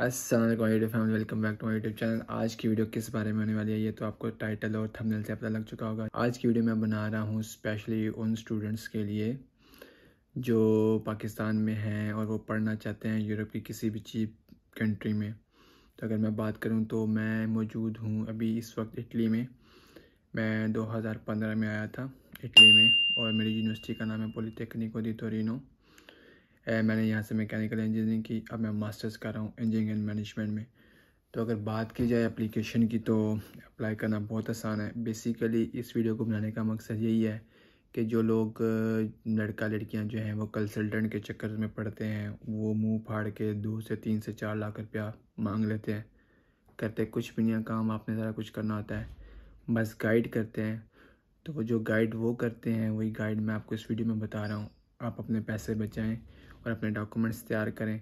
Aslam family welcome back to my YouTube channel आज की video किस बारे में होने वाली है ये तो आपको टाइटल और थंबनेल से पता लग चुका होगा आज की वीडियो मैं बना रहा हूँ स्पेशली उन स्टूडेंट्स के लिए जो पाकिस्तान में हैं और वो पढ़ना चाहते हैं यूरोप की किसी भी चीप कंट्री में तो अगर मैं बात करूँ तो मैं मौजूद हूँ अभी इस वक्त इटली में मैं दो में आया था इटली में और मेरी यूनिवर्सिटी का नाम है पॉलीटेक्निको दी तोरिनो मैंने यहाँ से मैकेनिकल इंजीनियरिंग की अब मैं मास्टर्स कर रहा हूँ इंजीनियरिंग एंड मैनेजमेंट में तो अगर बात की जाए एप्लीकेशन की तो अप्लाई करना बहुत आसान है बेसिकली इस वीडियो को बनाने का मकसद यही है कि जो लोग लड़का लड़कियाँ जो हैं वो कंसल्टेंट के चक्कर में पढ़ते हैं वो मुँह फाड़ के दो से तीन से चार लाख रुपया मांग लेते हैं करते कुछ भी नहीं काम आपने ज़रा कुछ करना होता है बस गाइड करते हैं तो जो गाइड वो करते हैं वही गाइड मैं आपको इस वीडियो में बता रहा हूँ आप अपने पैसे बचाएँ और अपने डॉक्यूमेंट्स तैयार करें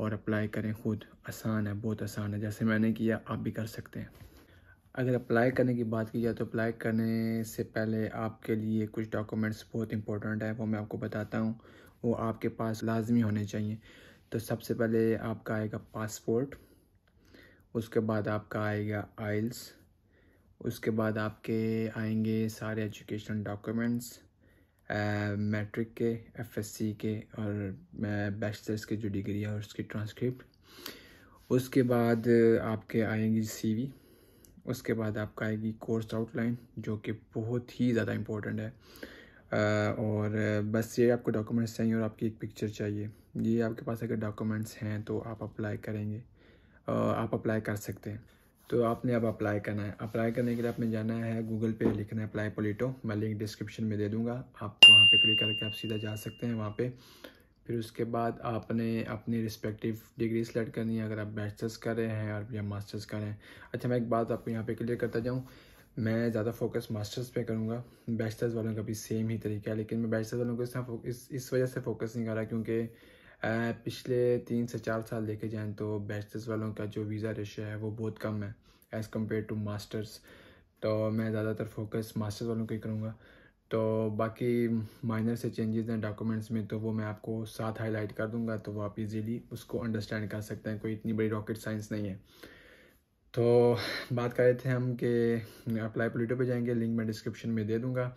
और अप्लाई करें खुद आसान है बहुत आसान है जैसे मैंने किया आप भी कर सकते हैं अगर अप्लाई करने की बात की जाए तो अप्लाई करने से पहले आपके लिए कुछ डॉक्यूमेंट्स बहुत इंपॉर्टेंट है वो मैं आपको बताता हूँ वो आपके पास लाजमी होने चाहिए तो सबसे पहले आपका आएगा पासपोर्ट उसके बाद आपका आएगा आइल्स उसके बाद आपके आएंगे सारे एजुकेशनल डॉक्यूमेंट्स मैट्रिक के एफएससी के और बैचलर्स के जो डिग्री है उसकी ट्रांसक्रिप्ट उसके बाद आपके आएंगी सीवी उसके बाद आपका आएगी कोर्स आउटलाइन जो कि बहुत ही ज़्यादा इम्पोर्टेंट है और बस ये आपको डॉक्यूमेंट्स चाहिए और आपकी एक पिक्चर चाहिए ये आपके पास अगर डॉक्यूमेंट्स हैं तो आप अप्लाई करेंगे आप अप्लाई कर सकते हैं तो आपने अब अप्लाई करना है अप्लाई करने के लिए आपने जाना है गूगल पे लिखना है अप्लाई पोलिटो मैं लिंक डिस्क्रिप्शन में दे दूंगा आप वहाँ पे क्लिक करके आप सीधा जा सकते हैं वहाँ पे फिर उसके बाद आपने अपनी रिस्पेक्टिव डिग्री सेलेक्ट करनी है अगर आप बैचलर्स कर रहे हैं और या मास्टर्स कर रहे हैं अच्छा मैं एक बात आपको यहाँ पर क्लियर करता जाऊँ मैं ज़्यादा फोकस मास्टर्स पे करूँगा बैचलर्स वालों का भी सेम ही तरीका है लेकिन मैं बैचलर्स वालों को इस इस वजह से फोकस नहीं कर रहा क्योंकि पिछले तीन से चार साल देखे जाएँ तो बैचलर्स वालों का जो वीज़ा रेशो है वो बहुत कम है एज़ कम्पेयर टू मास्टर्स तो मैं ज़्यादातर फोकस मास्टर्स वालों को ही करूँगा तो बाकी माइनर से चेंजेस हैं डॉक्यूमेंट्स में तो वो मैं आपको साथ हाईलाइट कर दूंगा तो वो आप इजीली उसको अंडरस्टैंड कर सकते हैं कोई इतनी बड़ी रॉकेट साइंस नहीं है तो बात कर रहे थे हम कि अप्लाई पोलिटो पे जाएंगे लिंक मैं डिस्क्रिप्शन में दे दूंगा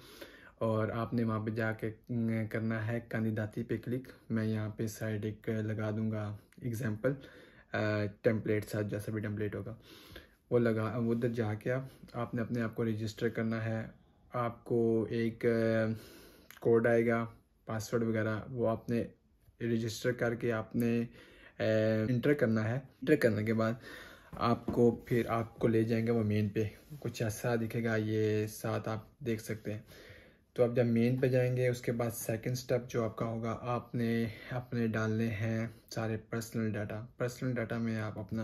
और आपने वहाँ पे जाके करना है कानिदाती पे क्लिक मैं यहाँ पे साइड एक लगा दूँगा एग्जांपल टेम्पलेट साथ जैसा भी टेम्पलेट होगा वो लगा उधर जाके आप आपने अपने आप को रजिस्टर करना है आपको एक कोड आएगा पासवर्ड वगैरह वो आपने रजिस्टर करके आपने इंटर करना है इंटर करने के बाद आपको फिर आपको ले जाएंगे वो मेन पे कुछ ऐसा दिखेगा ये साथ आप देख सकते हैं तो आप जब मेन पे जाएंगे उसके बाद सेकंड स्टेप जो आपका होगा आपने अपने डालने हैं सारे पर्सनल डाटा पर्सनल डाटा में आप अपना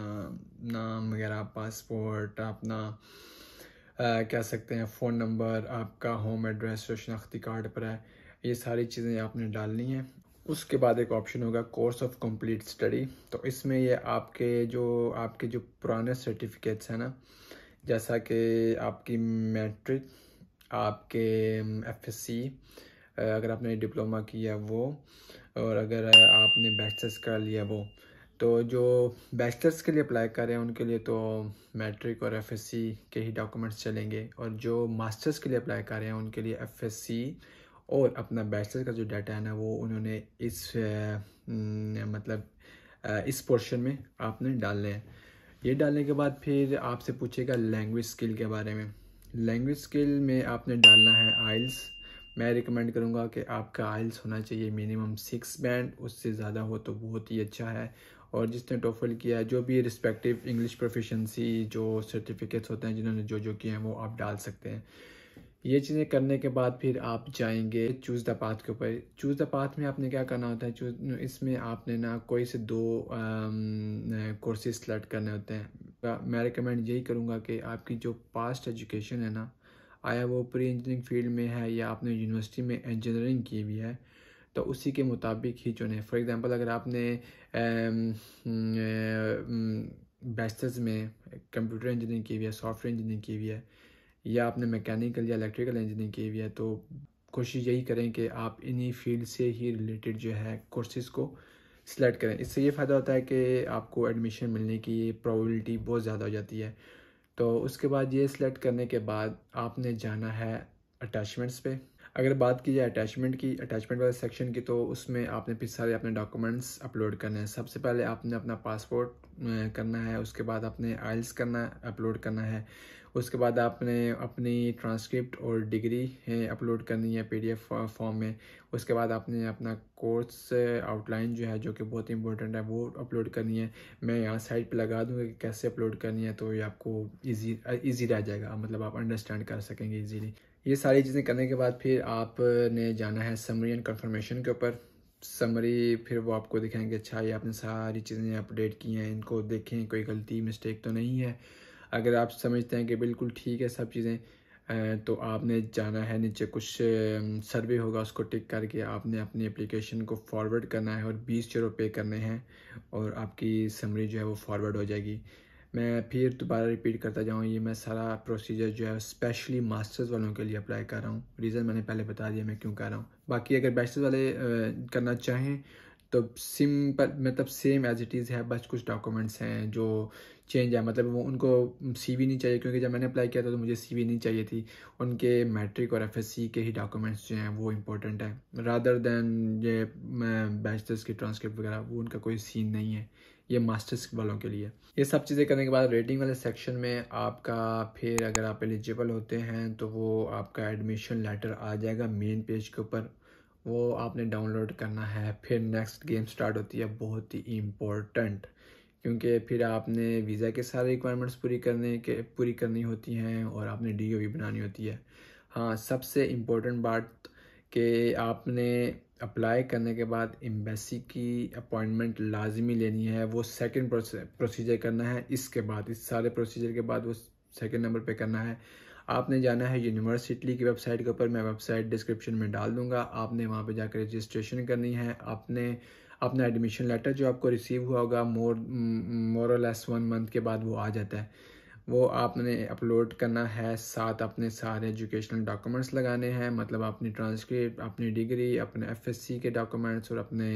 नाम वगैरह पासपोर्ट अपना कह सकते हैं फ़ोन नंबर आपका होम एड्रेस जो शनाख्ती कार्ड पर है ये सारी चीज़ें आपने डालनी है उसके बाद एक ऑप्शन होगा कोर्स ऑफ कंप्लीट स्टडी तो इसमें ये आपके जो आपके जो पुराने सर्टिफिकेट्स हैं ना जैसा कि आपकी मैट्रिक आपके सी अगर आपने डिप्लोमा किया वो और अगर आपने बैचलर्स कर लिया वो तो जो बैचलर्स के लिए अप्लाई कर रहे हैं उनके लिए तो मैट्रिक और एफएससी के ही डॉक्यूमेंट्स चलेंगे और जो मास्टर्स के लिए अप्लाई कर रहे हैं उनके लिए एफएससी और अपना बैचलर्स का जो डाटा है ना वो उन्होंने इस न, मतलब इस पोर्शन में आपने डालने हैं ये डालने के बाद फिर आपसे पूछेगा लैंग्वेज स्किल के बारे में लैंग्वेज स्किल में आपने डालना है आइल्स मैं रिकमेंड करूँगा कि आपका आइल्स होना चाहिए मिनिमम सिक्स बैंड उससे ज़्यादा हो तो बहुत ही अच्छा है और जिसने टोफल किया है जो भी रिस्पेक्टिव इंग्लिश प्रोफिशेंसी जो सर्टिफिकेट्स होते हैं जिन्होंने जो जो किए हैं वो आप डाल सकते हैं ये चीज़ें करने के बाद फिर आप जाएंगे चूज़ द पाथ के ऊपर चूज़ द पाथ में आपने क्या करना होता है चूज इसमें आपने ना कोई से दो कोर्सेज सेलेक्ट करने होते हैं मैं रिकमेंड यही करूँगा कि आपकी जो पास्ट एजुकेशन है ना आया वो प्री इंजीनियरिंग फील्ड में है या आपने यूनिवर्सिटी में इंजीनियरिंग की भी है तो उसी के मुताबिक ही चुने फॉर एग्ज़ाम्पल अगर आपने बैचलर्स में कंप्यूटर इंजीनियरिंग की हुई है सॉफ्टवेयर इंजीनियरिंग की हुई है या आपने मैकेनिकल या इलेक्ट्रिकल इंजीनियरिंग की हुई है तो कोशिश यही करें कि आप इन्हीं फील्ड से ही रिलेटेड जो है कोर्सेज़ को सिलेक्ट करें इससे ये फ़ायदा होता है कि आपको एडमिशन मिलने की प्रोबेबिलिटी बहुत ज़्यादा हो जाती है तो उसके बाद ये सिलेक्ट करने के बाद आपने जाना है अटैचमेंट्स पे अगर बात की जाए अटैचमेंट की अटैचमेंट वाले सेक्शन की तो उसमें आपने फिर सारे अपने डॉक्यूमेंट्स अपलोड करने हैं सबसे पहले आपने अपना पासपोर्ट करना है उसके बाद अपने आइल्स करना अपलोड करना है उसके बाद आपने अपनी ट्रांसक्रिप्ट और डिग्री अपलोड करनी है पीडीएफ फॉर्म में उसके बाद आपने अपना कोर्स आउटलाइन जो है जो कि बहुत इंपॉर्टेंट है वो अपलोड करनी है मैं यहाँ साइट पे लगा दूँगा कि कैसे अपलोड करनी है तो ये आपको इजी इजी रह जाएगा मतलब आप अंडरस्टैंड कर सकेंगे इजीली ये सारी चीज़ें करने के बाद फिर आपने जाना है समरी एंड कन्फर्मेशन के ऊपर समरी फिर वो आपको दिखाएंगे अच्छा ये आपने सारी चीज़ें अपडेट की हैं इनको देखें कोई गलती मिस्टेक तो नहीं है अगर आप समझते हैं कि बिल्कुल ठीक है सब चीज़ें तो आपने जाना है नीचे कुछ सर्वे होगा उसको टिक करके आपने अपनी एप्लीकेशन को फॉरवर्ड करना है और बीस यूरो पे करने हैं और आपकी समरी जो है वो फॉरवर्ड हो जाएगी मैं फिर दोबारा रिपीट करता जाऊँ ये मैं सारा प्रोसीजर जो है स्पेशली मास्टर्स वालों के लिए अप्लाई कर रहा हूँ रीज़न मैंने पहले बता दिया मैं क्यों कर रहा हूँ बाकी अगर बैचलर्स वाले करना चाहें तो सिम पर मतलब सेम एज इट इज़ है बस कुछ डॉक्यूमेंट्स हैं जो चेंज आया मतलब वो उनको सी नहीं चाहिए क्योंकि जब मैंने अप्लाई किया था तो मुझे सी नहीं चाहिए थी उनके मैट्रिक और एफ के ही डॉक्यूमेंट्स जो हैं वो इम्पोर्टेंट है रादर दैन ये बैचलर्स की ट्रांसक्रिप्ट वगैरह वो उनका कोई सीन नहीं है ये मास्टर्स वालों के लिए ये सब चीज़ें करने के बाद रेटिंग वाले सेक्शन में आपका फिर अगर आप एलिजिबल होते हैं तो वो आपका एडमिशन लेटर आ जाएगा मेन पेज के ऊपर वो आपने डाउनलोड करना है फिर नेक्स्ट गेम स्टार्ट होती है बहुत ही इम्पोर्टेंट क्योंकि फिर आपने वीज़ा के सारे रिक्वायरमेंट्स पूरी करने के पूरी करनी होती हैं और आपने डी ओ भी बनानी होती है हाँ सबसे इम्पोर्टेंट बात कि आपने अप्लाई करने के बाद एम्बेसी की अपॉइंटमेंट लाजमी लेनी है वो सेकेंड प्रोसीजर करना है इसके बाद इस सारे प्रोसीजर के बाद वो सेकेंड नंबर पे करना है आपने जाना है यूनिवर्सिटी की वेबसाइट के ऊपर मैं वेबसाइट डिस्क्रिप्शन में डाल दूंगा आपने वहाँ पे जाकर रजिस्ट्रेशन करनी है आपने अपना एडमिशन लेटर जो आपको रिसीव हुआ होगा more more less one month के बाद वो आ जाता है वो आपने अपलोड करना है साथ अपने सारे एजुकेशनल डॉक्यूमेंट्स लगाने हैं मतलब अपनी ट्रांसक्रिप्ट अपनी डिग्री अपने एफएससी के डॉक्यूमेंट्स और अपने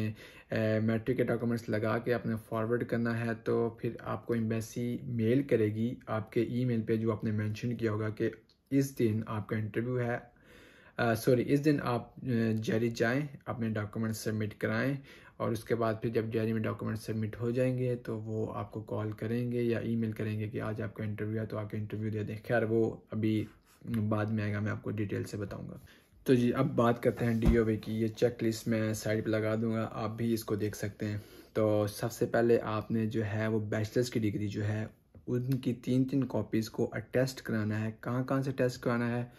मैट्रिक के डॉक्यूमेंट्स लगा के आपने फॉरवर्ड करना है तो फिर आपको एम्बेसी मेल करेगी आपके ईमेल पे जो आपने मेंशन किया होगा कि इस दिन आपका इंटरव्यू है सॉरी uh, इस दिन आप जारी जाएं अपने डॉक्यूमेंट सबमिट कराएं और उसके बाद फिर जब डेयरी e में डॉक्यूमेंट सबमिट हो जाएंगे तो वो आपको कॉल करेंगे या ईमेल करेंगे कि आज आपका इंटरव्यू है तो आपका इंटरव्यू दे दें खैर वो अभी बाद में आएगा मैं आपको डिटेल से बताऊँगा तो जी अब बात करते हैं डी की ये चेक लिस्ट मैं साइड पर लगा दूंगा आप भी इसको देख सकते हैं तो सबसे पहले आपने जो है वो बैचलर्स की डिग्री जो है उनकी तीन तीन कॉपीज़ को अटेस्ट कराना है कहाँ कहाँ से टेस्ट कराना है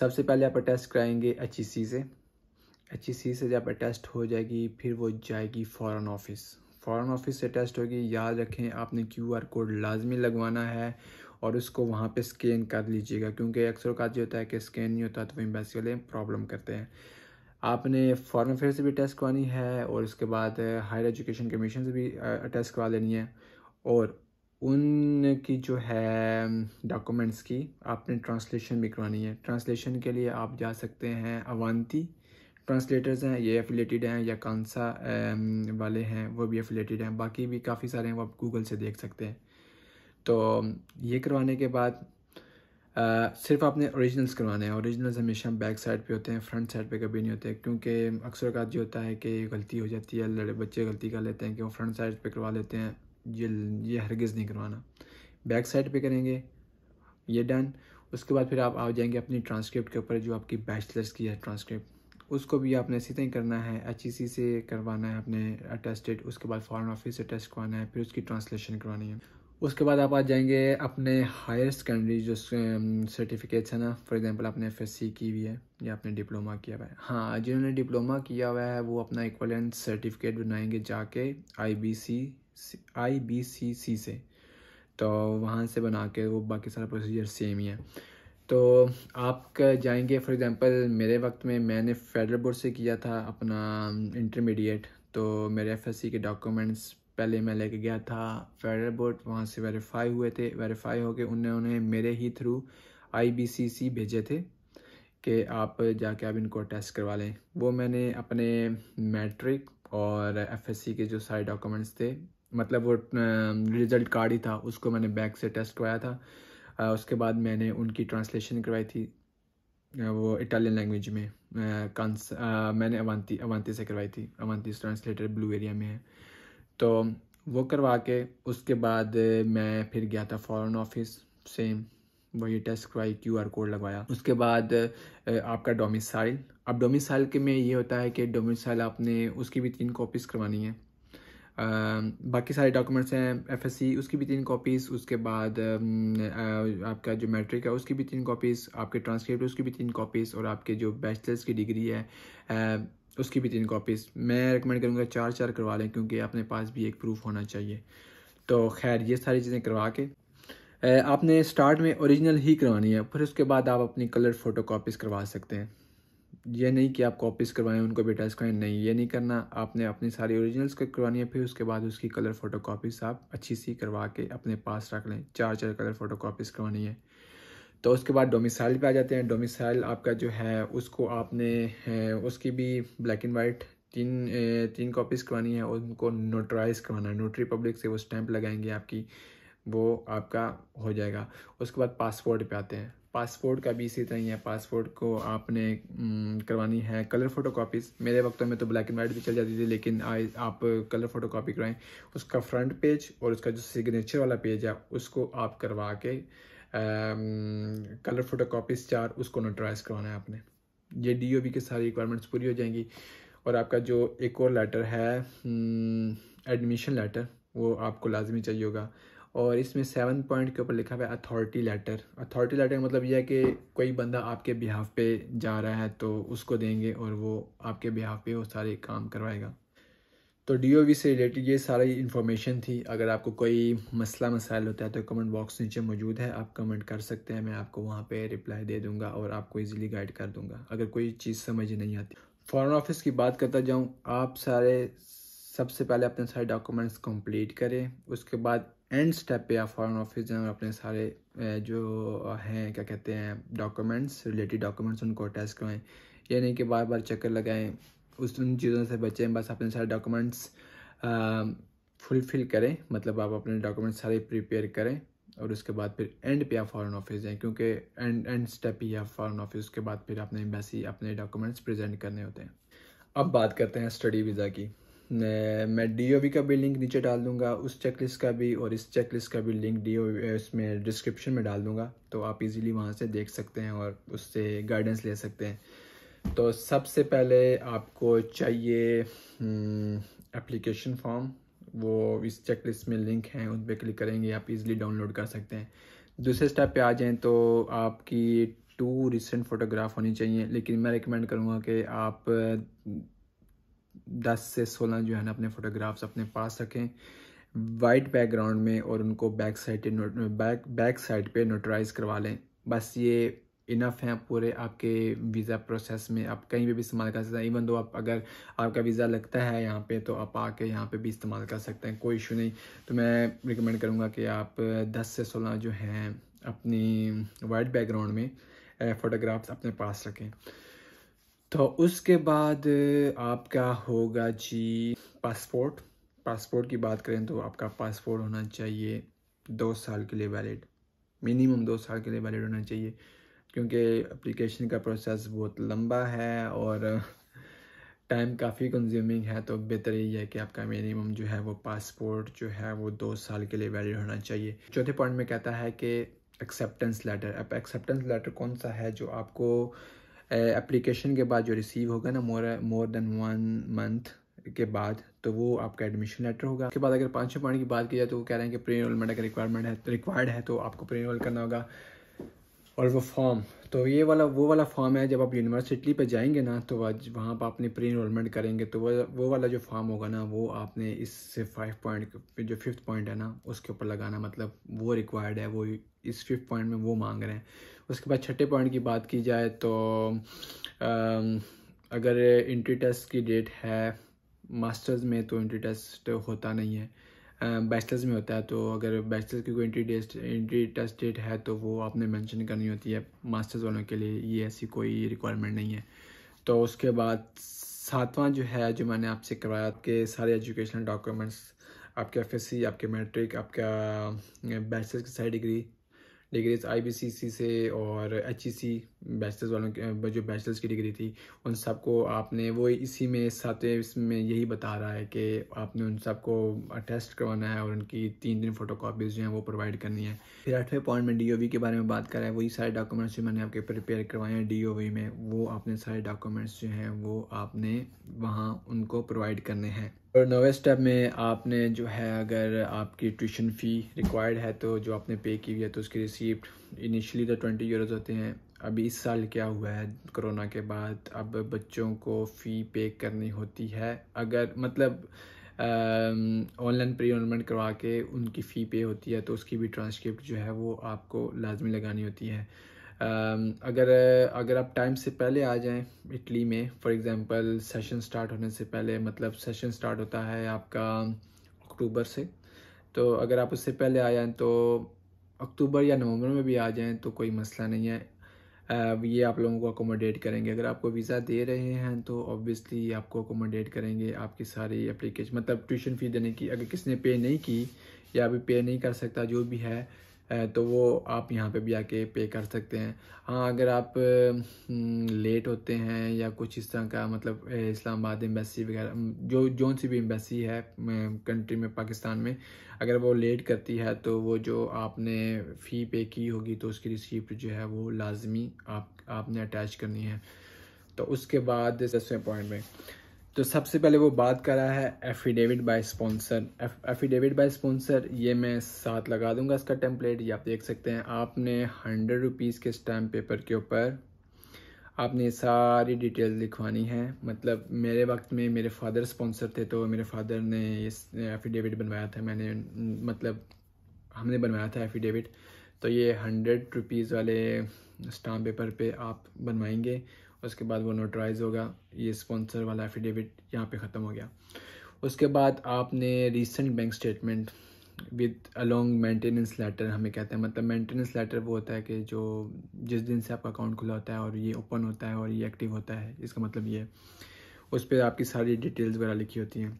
सबसे पहले आप अटेस्ट कराएंगे एच e से एच ई से जब अटेस्ट हो जाएगी फिर वो जाएगी फ़ॉरन ऑफिस फ़ॉरन ऑफिस से टेस्ट होगी याद रखें आपने क्यू आर कोड लाजमी लगवाना है और उसको वहाँ पे स्कैन कर लीजिएगा क्योंकि अक्सर का जो होता है कि स्कैन नहीं होता तो वो बेसिकली प्रॉब्लम करते हैं आपने फॉरन अफेयर से भी टेस्ट करवानी है और उसके बाद हायर एजुकेशन कमीशन से भी टेस्ट करवा लेनी है और उनकी जो है डॉक्यूमेंट्स की आपने ट्रांसलेशन भी करवानी है ट्रांसलेशन के लिए आप जा सकते हैं अवंती ट्रांसलेटर्स हैं ये एफिलेटेड हैं या कांसा वाले हैं वो भी एफिलेटेड हैं बाकी भी काफ़ी सारे हैं वो आप गूगल से देख सकते हैं तो ये करवाने के बाद आ, सिर्फ आपने ओरिजिनल्स करवाने हैं ओरिजिनल्स हमेशा बैक साइड पे होते हैं फ्रंट साइड पे कभी नहीं होते क्योंकि अक्सर का जो होता है कि गलती हो जाती है लड़े बच्चे गलती कर लेते हैं कि वो फ्रंट साइड पे करवा लेते हैं ये ये हरगज़ नहीं करवाना बैक साइड पे करेंगे ये डन उसके बाद फिर आप आ जाएंगे अपनी ट्रांसक्रिप्ट के ऊपर जो आपकी बैचलर्स की है ट्रांसक्रिप्ट उसको भी आपने इसी तरह करना है एच e से करवाना है अपने अटेस्टेड उसके बाद फॉरन ऑफिस से टेस्ट करवाना है फिर उसकी ट्रांसलेशन करवानी है उसके बाद आप आ जाएंगे अपने हायर सेकेंडरी जो सर्टिफिकेट्स um, हैं ना फॉर एग्जांपल आपने एफ की हुई है या आपने डिप्लोमा किया हुआ है हाँ जिन्होंने डिप्लोमा किया हुआ है वो अपना इक्वलेंट सर्टिफिकेट बनाएंगे जाके आईबीसी आईबीसीसी से तो वहाँ से बना के वो बाकी सारा प्रोसीजर सेम ही है तो आप जाएंगे फॉर एग्ज़ाम्पल मेरे वक्त में मैंने फेडरल बोर्ड से किया था अपना इंटरमीडिएट um, तो मेरे एफ के डॉक्यूमेंट्स पहले मैं लेके गया था फेडरल बोर्ड वहाँ से वेरीफाई हुए थे वेरीफाई होके उन्होंने मेरे ही थ्रू आईबीसीसी भेजे थे कि आप जाके आप इनको टेस्ट करवा लें वो मैंने अपने मैट्रिक और एफ के जो सारे डॉक्यूमेंट्स थे मतलब वो रिज़ल्ट um, कार्ड ही था उसको मैंने बैग से टेस्ट करवाया था उसके बाद मैंने उनकी ट्रांसलेशन करवाई थी वो इटालियन लैंग्वेज में कंस मैंने अवंती अवंती से करवाई थी अवंती ट्रांसलेटर ब्लू एरिया में है तो वो करवा के उसके बाद मैं फिर गया था फॉरेन ऑफिस सेम वही टेस्ट करवाई क्यू आर कोड लगवाया उसके बाद आपका डोमिसाइल अब डोमिसाइल के में ये होता है कि डोमिसाइल आपने उसकी भी तीन कॉपीज़ करवानी है बाकी सारे डॉक्यूमेंट्स हैं एफएससी उसकी भी तीन कॉपीज़ उसके बाद आपका जो मैट्रिक है उसकी भी तीन कॉपीज़ आपके ट्रांसक्रिप्ट उसकी भी तीन कॉपीज़ और आपके जो बैचलर्स की डिग्री है उसकी भी तीन कॉपीज़ मैं रिकमेंड करूँगा चार चार करवा लें क्योंकि अपने पास भी एक प्रूफ होना चाहिए तो खैर ये सारी चीज़ें करवा के आपने स्टार्ट में ओरिजिनल ही करवानी है फिर उसके बाद आप अपनी कलर फ़ोटो करवा सकते हैं ये नहीं कि आप कॉपीज़ करवाएं उनको बेटा इसका नहीं ये नहीं करना आपने अपनी सारी ओरिजिनल्स को करवानी है फिर उसके बाद उसकी कलर फोटो कापीज़ आप अच्छी सी करवा के अपने पास रख लें चार चार कलर फोटो कापीज़ करवानी है तो उसके बाद डोमिसाइल पे आ जाते हैं डोमिसाइल आपका जो है उसको आपने उसकी भी ब्लैक एंड वाइट तीन तीन कॉपीज़ करवानी है उनको नोटराइज करवाना है नोटरी पब्लिक से वो स्टैंप लगाएंगे आपकी वो आपका हो जाएगा उसके बाद पासपोर्ट पे आते हैं पासपोर्ट का भी इसी तरह ही है पासपोर्ट को आपने करवानी है कलर फोटो कापीज़ मेरे वक्तों में तो ब्लैक एंड वाइट भी चल जाती थी लेकिन आज आप कलर फोटो कापी कराएं उसका फ्रंट पेज और उसका जो सिग्नेचर वाला पेज है उसको आप करवा के कलर फोटो कापीज़ चार उसको नोटराइज करवाना है आपने ये डी के सारी रिक्वायरमेंट्स पूरी हो जाएंगी और आपका जो एक और लेटर है एडमिशन लेटर वो आपको लाजमी चाहिए होगा और इसमें सेवन पॉइंट के ऊपर लिखा हुआ है अथॉरिटी लेटर अथॉरिटी लेटर मतलब यह है कि कोई बंदा आपके बिहाफ पे जा रहा है तो उसको देंगे और वो आपके बिहाफ पे वो सारे काम करवाएगा तो डी से रिलेटेड ये सारी इन्फॉर्मेशन थी अगर आपको कोई मसला मसाइल होता है तो कमेंट बॉक्स नीचे मौजूद है आप कमेंट कर सकते हैं मैं आपको वहाँ पर रिप्लाई दे दूँगा और आपको ईजिली गाइड कर दूँगा अगर कोई चीज़ समझ नहीं आती फॉरन ऑफिस की बात करता जाऊँ आप सारे सबसे पहले अपने सारे डॉक्यूमेंट्स कंप्लीट करें उसके बाद एंड स्टेप पे आप फ़ॉरन ऑफिस जाएँ अपने सारे जो हैं क्या कहते हैं डॉक्यूमेंट्स रिलेटेड डॉक्यूमेंट्स उनको अटैच करवाएँ या नहीं कि बार बार चक्कर लगाएं उस उन चीज़ों से बचें बस अपने सारे डॉक्यूमेंट्स फुलफ़िल करें मतलब आप अपने डॉक्यूमेंट्स सारे प्रिपेयर करें और उसके बाद फिर एंड पे आप फ़ॉरन ऑफिस जाएँ क्योंकि एंड एंड स्टेप ही आप फॉरन ऑफिस उसके बाद फिर अपने एम्बेसी अपने डॉक्यूमेंट्स प्रजेंट करने होते हैं अब बात करते हैं स्टडी वीज़ा की मैं डी का भी लिंक नीचे डाल दूँगा उस चेकलिस्ट का भी और इस चेकलिस्ट का भी लिंक डी इसमें डिस्क्रिप्शन में डाल दूंगा तो आप इजीली वहाँ से देख सकते हैं और उससे गाइडेंस ले सकते हैं तो सबसे पहले आपको चाहिए एप्लीकेशन फॉर्म हम्म, वो इस चेकलिस्ट में लिंक हैं उन पर क्लिक करेंगे आप इजीली डाउनलोड कर सकते हैं दूसरे स्टेप पर आ जाएँ तो आपकी टू रिसेंट फ़ोटोग्राफ होनी चाहिए लेकिन मैं रिकमेंड करूँगा कि आप दस से सोलह जो है ना अपने फ़ोटोग्राफ्स अपने पास रखें वाइट बैकग्राउंड में और उनको back side back back side पे नोटराइज करवा लें बस ये इनफ हैं पूरे आपके वीज़ा प्रोसेस में आप कहीं पर भी इस्तेमाल कर सकते हैं इवन दो आप अगर आपका वीज़ा लगता है यहाँ पे तो आप आके यहाँ पे भी इस्तेमाल कर सकते हैं कोई इशू नहीं तो मैं रिकमेंड करूँगा कि आप 10 से 16 जो हैं अपनी वाइट बैकग्राउंड में फ़ोटोग्राफ्स eh, अपने पास रखें तो उसके बाद आपका होगा जी पासपोर्ट पासपोर्ट की बात करें तो आपका पासपोर्ट होना चाहिए दो साल के लिए वैलिड मिनिमम दो साल के लिए वैलिड होना चाहिए क्योंकि अप्लीकेशन का प्रोसेस बहुत लंबा है और टाइम काफ़ी कंज्यूमिंग है तो बेहतर यही है कि आपका मिनिमम जो है वो पासपोर्ट जो है वो दो साल के लिए वैलिड होना चाहिए चौथे पॉइंट में कहता है कि एक्सेप्टेंस लेटर अब एक्सेप्टेंस लेटर कौन सा है जो आपको एप्लीकेशन के बाद जो रिसीव होगा ना more more than one month के बाद तो वो आपका एडमिशन लेटर होगा उसके बाद अगर पाँचवें पॉइंट की बात की जाए तो वो कह रहे हैं कि प्री इनमेंट अगर रिक्वायरमेंट है रिक्वायर्ड है तो आपको प्री इनल करना होगा और वो फॉर्म तो ये वाला वो वाला फॉर्म है जब आप यूनिवर्सिटी पे जाएंगे ना तो वहाँ पर अपनी प्री इनमेंट करेंगे तो वो वो वाला जो फॉर्म होगा ना वो आपने इससे फाइव पॉइंट जो फिफ्थ पॉइंट है ना उसके ऊपर लगाना मतलब वो रिक्वायर्ड है वो इस फिफ्थ पॉइंट में वो मांग रहे हैं उसके बाद छठे पॉइंट की बात की जाए तो अगर इंट्री टेस्ट की डेट है मास्टर्स में तो इंट्री टेस्ट होता नहीं है बैचलर्स में होता है तो अगर बैचलर्स की कोई entry test entry test date है तो वो आपने मेंशन करनी होती है मास्टर्स वालों के लिए ये ऐसी कोई रिक्वायरमेंट नहीं है तो उसके बाद सातवां जो है जो मैंने आपसे करवाया आपके सारे एजुकेशनल डॉक्यूमेंट्स आपके एफ आपके मैट्रिक आपका बैचलर्स की सारी डिग्री डिग्रीज आईबीसीसी से और एचईसी बैचलर्स e वालों के जो बैचलर्स की डिग्री थी उन सबको आपने वो इसी में साथ इसमें यही बता रहा है कि आपने उन सबको टेस्ट करवाना है और उनकी तीन दिन फोटो कापीज़ जो हैं वो प्रोवाइड करनी है फिर आठवें पॉइंट में डी के बारे में बात कर है वही सारे डॉक्यूमेंट्स जो मैंने आपके प्रिपेयर करवाए हैं डी में वो आपने सारे डॉक्यूमेंट्स जो हैं वो आपने वहाँ उनको प्रोवाइड करने हैं और नवे स्टेप में आपने जो है अगर आपकी ट्यूशन फ़ी रिक्वायर्ड है तो जो आपने पे की हुई है तो उसकी रिसिप्ट इनिशियली तो ट्वेंटी यूरोज होते हैं अभी इस साल क्या हुआ है कोरोना के बाद अब बच्चों को फ़ी पे करनी होती है अगर मतलब ऑनलाइन प्री इनमेंट करवा के उनकी फ़ी पे होती है तो उसकी भी ट्रांसक्रिप्ट जो है वो आपको लाजमी लगानी होती है Um, अगर अगर आप टाइम से पहले आ जाएं इटली में फॉर एग्जांपल सेशन स्टार्ट होने से पहले मतलब सेशन स्टार्ट होता है आपका अक्टूबर से तो अगर आप उससे पहले आ जाएं तो अक्टूबर या नवंबर में भी आ जाएँ तो कोई मसला नहीं है uh, ये आप लोगों को अकोमोडेट करेंगे अगर आपको वीज़ा दे रहे हैं तो ऑब्वियसली आपको अकोमोडेट करेंगे आपकी सारी अप्लीकेशन मतलब ट्यूशन फ़ी देने की अगर किसने पे नहीं की या अभी पे नहीं कर सकता जो भी है तो वो आप यहाँ पे भी आके पे कर सकते हैं हाँ अगर आप लेट हम्म, होते हैं या कुछ इस तरह का मतलब इस्लामाबाद एम्बेसी वगैरह जो जौन सी भी एम्बेसी है कंट्री में पाकिस्तान में अगर वो लेट करती है तो वो जो आपने फ़ी पे की होगी तो उसकी रिसिप्ट जो है वो लाजमी आप आपने अटैच करनी है तो उसके बाद दसवें पॉइंट में तो सबसे पहले वो बात कर रहा है affidavit by sponsor affidavit by sponsor ये मैं साथ लगा दूंगा इसका टेम्पलेट ये आप देख सकते हैं आपने हंड्रेड रुपीज़ के स्टैम्प पेपर के ऊपर आपने सारी डिटेल्स लिखवानी है मतलब मेरे वक्त में मेरे फादर स्पॉन्सर थे तो मेरे फादर ने इस एफिडेविट बनवाया था मैंने मतलब हमने बनवाया था एफिडेविट तो ये हंड्रेड रुपीज़ वाले स्टाम्प पेपर पे आप बनवाएंगे उसके बाद वो नोटराइज होगा ये स्पॉन्सर वाला एफिडेविट यहाँ पे ख़त्म हो गया उसके बाद आपने recent bank statement with along maintenance letter हमें कहते हैं मतलब मेंटेनेंस लेटर वो होता है कि जो जिस दिन से आपका अकाउंट खुला होता है और ये ओपन होता है और ये एक्टिव होता है इसका मतलब ये है उस पर आपकी सारी डिटेल्स वगैरह लिखी होती हैं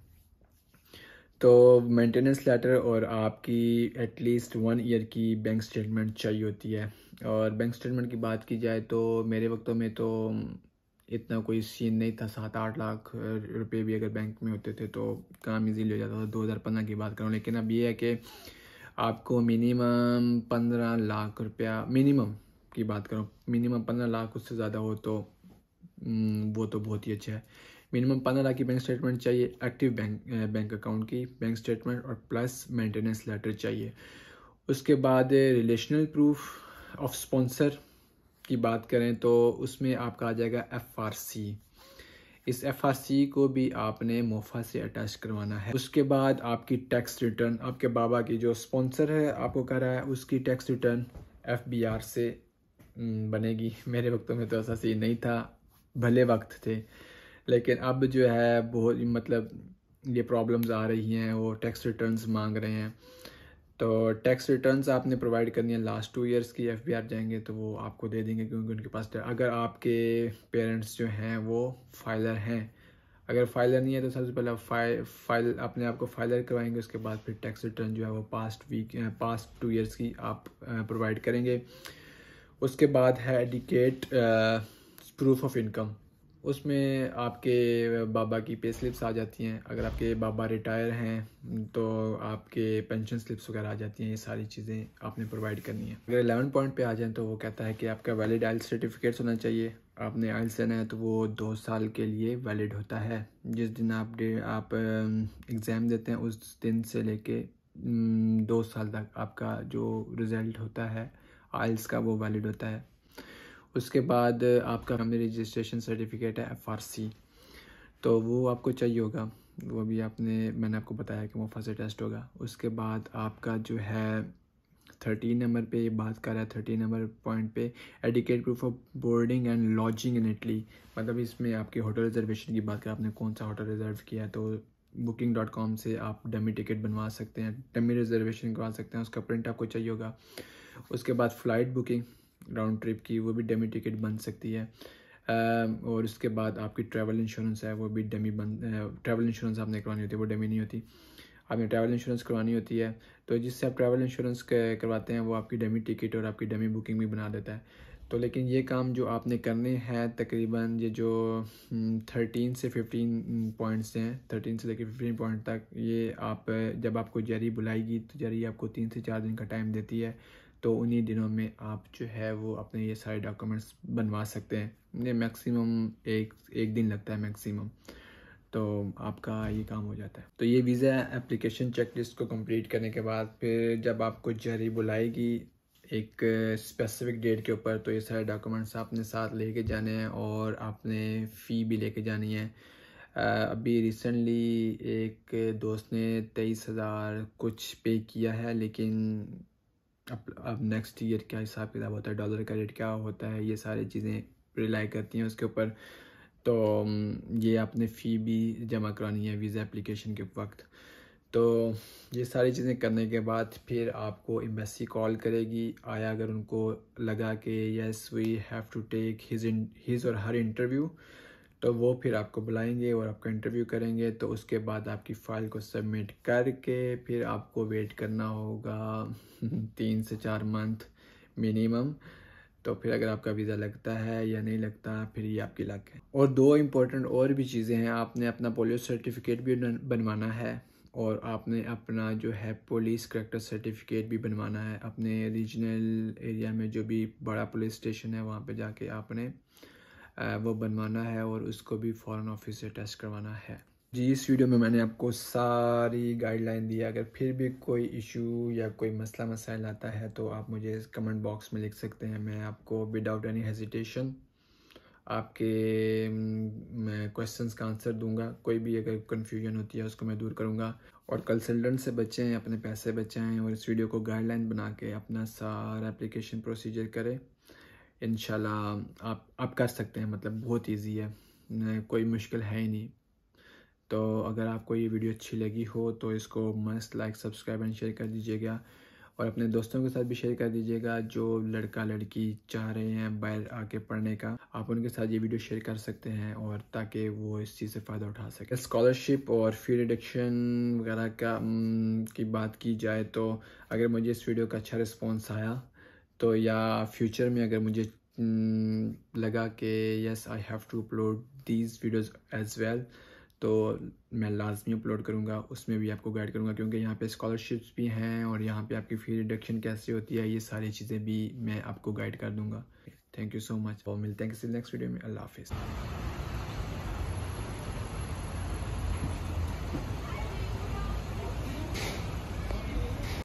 तो मेंटेनेंस लेटर और आपकी एटलीस्ट वन ईयर की बैंक स्टेटमेंट चाहिए होती है और बैंक स्टेटमेंट की बात की जाए तो मेरे वक्तों में तो इतना कोई सीन नहीं था सात आठ लाख रुपए भी अगर बैंक में होते थे तो काम इजीली हो जाता था दो हज़ार पंद्रह की बात करूँ लेकिन अब ये है कि आपको मिनिमम पंद्रह लाख रुपया मिनिमम की बात करूँ मिनिमम पंद्रह लाख उससे ज़्यादा हो तो हम्म, वो तो बहुत ही अच्छा है मिनिमम पंद्रह लाख की बैंक स्टेटमेंट चाहिए एक्टिव बैंक बैंक अकाउंट की बैंक स्टेटमेंट और प्लस मेंटेनेंस लेटर चाहिए उसके बाद रिलेशनल प्रूफ ऑफ स्पॉन्सर की बात करें तो उसमें आपका आ जाएगा एफ आर सी इस एफ आर सी को भी आपने मोफा से अटैच करवाना है उसके बाद आपकी टैक्स रिटर्न आपके बाबा की जो स्पॉन्सर है आपको कह रहा है उसकी tax return F B R से हम्म, बनेगी मेरे वक्तों में तो ऐसा सही नहीं था भले वक्त थे लेकिन अब जो है बहुत मतलब ये प्रॉब्लम्स आ रही हैं वो टैक्स रिटर्न्स मांग रहे हैं तो टैक्स रिटर्न्स आपने प्रोवाइड करनी है लास्ट टू इयर्स की एफ जाएंगे तो वो आपको दे देंगे क्योंकि उनके पास अगर आपके पेरेंट्स जो हैं वो फाइलर हैं अगर फाइलर नहीं है तो सबसे पहले फाइल फाइल अपने आप को फाइलर करवाएंगे उसके बाद फिर टैक्स रिटर्न जो है वो past week past two years की आप प्रोवाइड करेंगे उसके बाद है एडिकेट प्रूफ ऑफ इनकम उसमें आपके बाबा की पे स्लिप्स आ जाती हैं अगर आपके बाबा रिटायर हैं तो आपके पेंशन स्लिप्स वगैरह आ जाती हैं ये सारी चीज़ें आपने प्रोवाइड करनी है अगर एलेवन पॉइंट पे आ जाएँ तो वो कहता है कि आपका वैलिड आयल सर्टिफिकेट्स होना चाहिए आपने आयल्स लेना है तो वो दो साल के लिए वैलिड होता है जिस दिन आप डे आप एग्ज़ाम देते हैं उस दिन से कर दो साल तक आपका जो रिज़ल्ट होता है आइल्स का वो वैलिड होता है उसके बाद आपका हमने रजिस्ट्रेशन सर्टिफिकेट है एफ आर सी तो वो आपको चाहिए होगा वो भी आपने मैंने आपको बताया कि मुफा से टेस्ट होगा उसके बाद आपका जो है थर्टीन नंबर पे बात कर रहा है थर्टीन नंबर पॉइंट पे adequate proof of boarding and lodging in Italy मतलब इसमें आपके होटल रिजर्वेशन की बात कर आपने कौन सा होटल रिजर्व किया तो बुकिंग डॉट कॉम से आप डमी टिकट बनवा सकते हैं डमी रिजर्वेशन करवा सकते हैं उसका प्रिंट आपको चाहिए होगा उसके बाद फ़्लाइट बुकिंग राउंड ट्रिप की वो भी डमी टिकट बन सकती है और उसके बाद आपकी ट्रैवल इंश्योरेंस है वो भी डमी बन ट्रैवल इंश्योरेंस आपने करवानी होती है वो डमी नहीं होती आपने ट्रैवल इंश्योरेंस करवानी होती है तो जिससे आप ट्रैवल इंश्योरेंस करवाते हैं वो आपकी डमी टिकट और आपकी डमी बुकिंग भी बना देता है तो लेकिन ये काम जो आपने करने हैं तकरीबन ये जो थर्टीन हम्म, से फिफ्टीन पॉइंट्स हैं थर्टीन से लेकर फिफ्टीन पॉइंट तक ये आप जब आपको जरी बुलाएगी तो जरी आपको तीन से चार दिन का टाइम देती है तो उन्हीं दिनों में आप जो है वो अपने ये सारे डॉक्यूमेंट्स बनवा सकते हैं ये मैक्सिमम एक एक दिन लगता है मैक्सिमम तो आपका ये काम हो जाता है तो ये वीज़ा एप्लीकेशन चेक लिस्ट को कंप्लीट करने के बाद फिर जब आपको जरी बुलाएगी एक स्पेसिफिक डेट के ऊपर तो ये सारे डॉक्यूमेंट्स आपने साथ लेके जाने हैं और आपने फ़ी भी लेके जानी है अभी रिसेंटली एक दोस्त ने तेईस हज़ार कुछ पे किया है लेकिन अब अब नेक्स्ट ईयर क्या हिसाब किताब होता है डॉलर का रेट क्या होता है ये सारी चीज़ें रिलाई करती हैं उसके ऊपर तो ये आपने फ़ी भी जमा करानी है वीज़ा एप्लीकेशन के वक्त तो ये सारी चीज़ें करने के बाद फिर आपको एम्बेसी कॉल करेगी आया अगर उनको लगा कि yes we have to take his his और हर इंटरव्यू तो वो फिर आपको बुलाएंगे और आपका इंटरव्यू करेंगे तो उसके बाद आपकी फ़ाइल को सबमिट करके फिर आपको वेट करना होगा तीन से चार मंथ मिनिमम तो फिर अगर आपका वीज़ा लगता है या नहीं लगता फिर ये आपकी लक है और दो इम्पोर्टेंट और भी चीज़ें हैं आपने अपना पोलियो सर्टिफिकेट भी बनवाना है और आपने अपना जो है पुलिस करेक्टर सर्टिफिकेट भी बनवाना है अपने रीजनल एरिया में जो भी बड़ा पुलिस स्टेशन है वहाँ पे जाके आपने वो बनवाना है और उसको भी फ़ॉरन ऑफिस से टेस्ट करवाना है जी इस वीडियो में मैंने आपको सारी गाइडलाइन दी अगर फिर भी कोई इशू या कोई मसला मसाइल आता है तो आप मुझे कमेंट बॉक्स में लिख सकते हैं मैं आपको विदाउट एनी हेजिटेशन आपके मैं क्वेश्चंस का आंसर दूंगा कोई भी अगर कन्फ्यूजन होती है उसको मैं दूर करूंगा और कंसल्टेंट से बचें अपने पैसे बचाएं और इस वीडियो को गाइडलाइन बना के अपना सारा एप्लीकेशन प्रोसीजर करें इन आप आप कर सकते हैं मतलब बहुत ईजी है कोई मुश्किल है ही नहीं तो अगर आपको ये वीडियो अच्छी लगी हो तो इसको मस्त लाइक सब्सक्राइब एंड शेयर कर दीजिएगा और अपने दोस्तों के साथ भी शेयर कर दीजिएगा जो लड़का लड़की चाह रहे हैं बाहर आके पढ़ने का आप उनके साथ ये वीडियो शेयर कर सकते हैं और ताकि वो इस चीज़ से फ़ायदा उठा सके स्कॉलरशिप और फी रिडक्शन वगैरह का की बात की जाए तो अगर मुझे इस वीडियो का अच्छा रिस्पॉन्स आया तो या फ्यूचर में अगर मुझे हम्म, लगा कि yes I have to upload these videos as well तो मैं लाजमी अपलोड करूँगा उसमें भी आपको गाइड करूँगा क्योंकि यहाँ पे स्कॉलरशिप्स भी हैं और यहाँ पे आपकी फी रिडक्शन कैसे होती है ये सारी चीज़ें भी मैं आपको गाइड कर दूँगा थैंक यू सो मच और मिलते हैं किसी नेक्स्ट वीडियो में अल्लाह हाफिज़